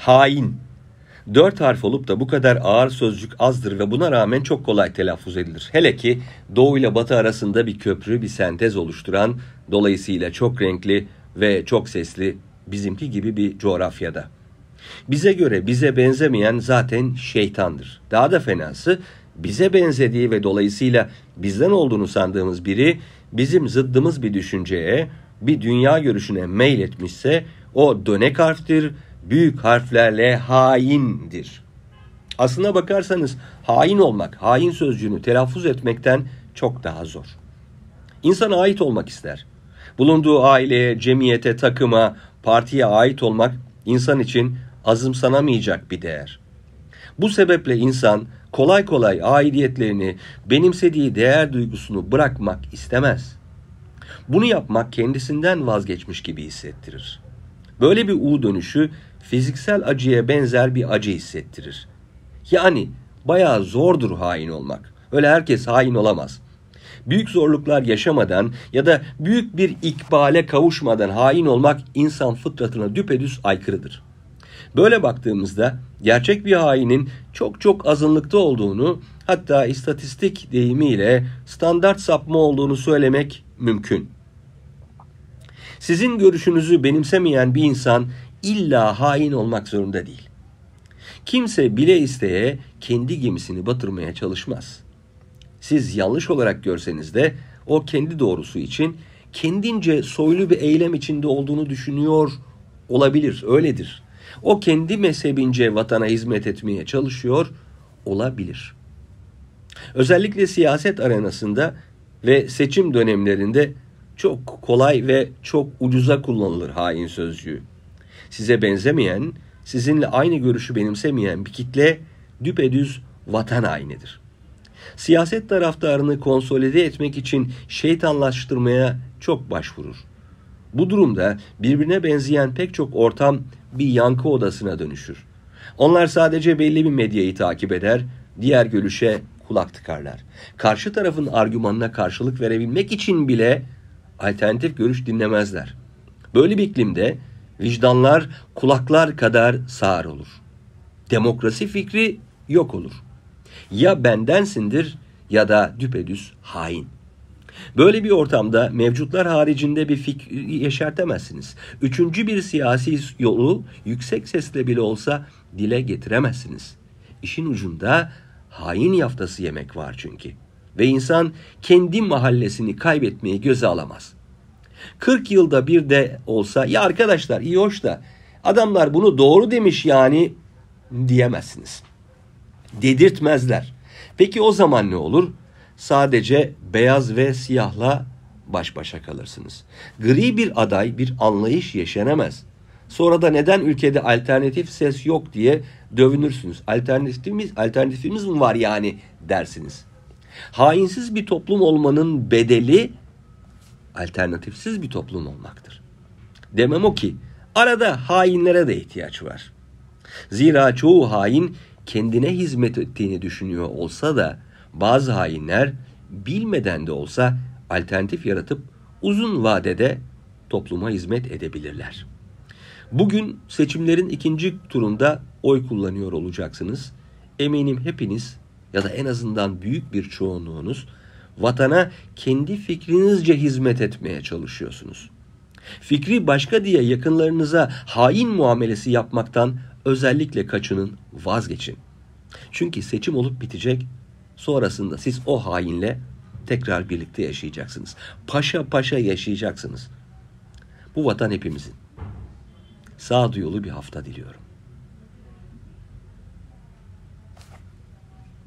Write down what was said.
hain. Dört harf olup da bu kadar ağır sözcük azdır ve buna rağmen çok kolay telaffuz edilir. Hele ki doğu ile batı arasında bir köprü, bir sentez oluşturan, dolayısıyla çok renkli ve çok sesli bizimki gibi bir coğrafyada. Bize göre bize benzemeyen zaten şeytandır. Daha da fenası bize benzediği ve dolayısıyla bizden olduğunu sandığımız biri bizim zıddımız bir düşünceye, bir dünya görüşüne meyletmişse o dönek harftir, büyük harflerle haindir. Aslına bakarsanız hain olmak, hain sözcüğünü telaffuz etmekten çok daha zor. İnsana ait olmak ister. Bulunduğu aileye, cemiyete, takıma, partiye ait olmak insan için azımsanamayacak bir değer. Bu sebeple insan kolay kolay aidiyetlerini, benimsediği değer duygusunu bırakmak istemez. Bunu yapmak kendisinden vazgeçmiş gibi hissettirir. Böyle bir U dönüşü fiziksel acıya benzer bir acı hissettirir. Yani bayağı zordur hain olmak. Öyle herkes hain olamaz. Büyük zorluklar yaşamadan ya da büyük bir ikbale kavuşmadan hain olmak insan fıtratına düpedüz aykırıdır. Böyle baktığımızda gerçek bir hainin çok çok azınlıkta olduğunu hatta istatistik deyimiyle standart sapma olduğunu söylemek mümkün. Sizin görüşünüzü benimsemeyen bir insan illa hain olmak zorunda değil. Kimse bile isteye kendi gemisini batırmaya çalışmaz. Siz yanlış olarak görseniz de o kendi doğrusu için kendince soylu bir eylem içinde olduğunu düşünüyor olabilir, öyledir. O kendi mezhebince vatana hizmet etmeye çalışıyor olabilir. Özellikle siyaset arenasında ve seçim dönemlerinde çok kolay ve çok ucuza kullanılır hain sözcüğü size benzemeyen, sizinle aynı görüşü benimsemeyen bir kitle düpedüz vatan hainidir. Siyaset taraftarını konsolide etmek için şeytanlaştırmaya çok başvurur. Bu durumda birbirine benzeyen pek çok ortam bir yankı odasına dönüşür. Onlar sadece belli bir medyayı takip eder, diğer görüşe kulak tıkarlar. Karşı tarafın argümanına karşılık verebilmek için bile alternatif görüş dinlemezler. Böyle bir iklimde vicdanlar kulaklar kadar sağır olur. Demokrasi fikri yok olur. Ya bendensindir ya da düpedüz hain. Böyle bir ortamda mevcutlar haricinde bir fikri yeşertemezsiniz. Üçüncü bir siyasi yolu yüksek sesle bile olsa dile getiremezsiniz. İşin ucunda hain yaftası yemek var çünkü. Ve insan kendi mahallesini kaybetmeyi göze alamaz.'' 40 yılda bir de olsa ya arkadaşlar iyi hoş da adamlar bunu doğru demiş yani diyemezsiniz. Dedirtmezler. Peki o zaman ne olur? Sadece beyaz ve siyahla baş başa kalırsınız. Gri bir aday bir anlayış yaşanamaz Sonra da neden ülkede alternatif ses yok diye dövünürsünüz. Alternatifimiz, alternatifimiz mi var yani dersiniz. Hainsiz bir toplum olmanın bedeli alternatifsiz bir toplum olmaktır. Demem o ki arada hainlere de ihtiyaç var. Zira çoğu hain kendine hizmet ettiğini düşünüyor olsa da bazı hainler bilmeden de olsa alternatif yaratıp uzun vadede topluma hizmet edebilirler. Bugün seçimlerin ikinci turunda oy kullanıyor olacaksınız. Eminim hepiniz ya da en azından büyük bir çoğunluğunuz Vatana kendi fikrinizce hizmet etmeye çalışıyorsunuz. Fikri başka diye yakınlarınıza hain muamelesi yapmaktan özellikle kaçının, vazgeçin. Çünkü seçim olup bitecek. Sonrasında siz o hainle tekrar birlikte yaşayacaksınız. Paşa paşa yaşayacaksınız. Bu vatan hepimizin. Sağduyulu bir hafta diliyorum.